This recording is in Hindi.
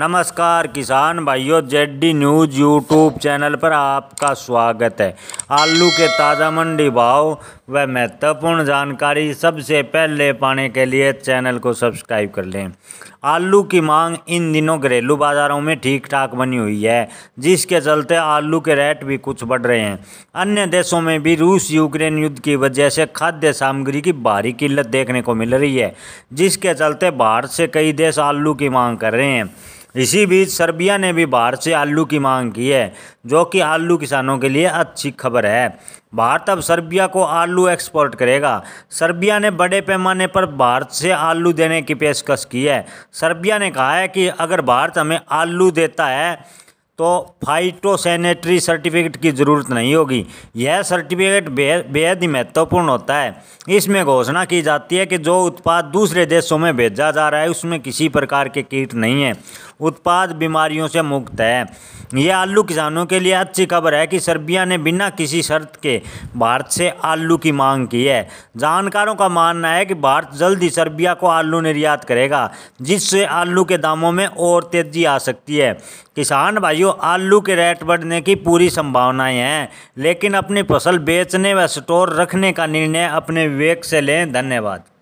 नमस्कार किसान भाइयों जेडी न्यूज़ यूट्यूब चैनल पर आपका स्वागत है आलू के ताज़ा मंडी भाव व महत्वपूर्ण जानकारी सबसे पहले पाने के लिए चैनल को सब्सक्राइब कर लें आलू की मांग इन दिनों घरेलू बाज़ारों में ठीक ठाक बनी हुई है जिसके चलते आलू के रेट भी कुछ बढ़ रहे हैं अन्य देशों में भी रूस यूक्रेन युद्ध की वजह से खाद्य सामग्री की भारी किल्लत देखने को मिल रही है जिसके चलते बाहर से कई देश आलू की मांग कर रहे हैं इसी बीच सर्बिया ने भी भारत से आलू की मांग की है जो कि आलू किसानों के लिए अच्छी खबर है भारत अब सर्बिया को आलू एक्सपोर्ट करेगा सर्बिया ने बड़े पैमाने पर भारत से आलू देने की पेशकश की है सर्बिया ने कहा है कि अगर भारत हमें आलू देता है तो फाइटोसैनिटरी सर्टिफिकेट की ज़रूरत नहीं होगी यह सर्टिफिकेट बेहद ही महत्वपूर्ण होता है इसमें घोषणा की जाती है कि जो उत्पाद दूसरे देशों में भेजा जा रहा है उसमें किसी प्रकार के कीट नहीं है उत्पाद बीमारियों से मुक्त है यह आलू किसानों के लिए अच्छी खबर है कि सर्बिया ने बिना किसी शर्त के भारत से आलू की मांग की है जानकारों का मानना है कि भारत जल्द ही सर्बिया को आलू निर्यात करेगा जिससे आलू के दामों में और तेजी आ सकती है किसान भाइयों आलू के रेट बढ़ने की पूरी संभावनाएं हैं लेकिन अपनी फसल बेचने व स्टोर रखने का निर्णय अपने विवेक से लें धन्यवाद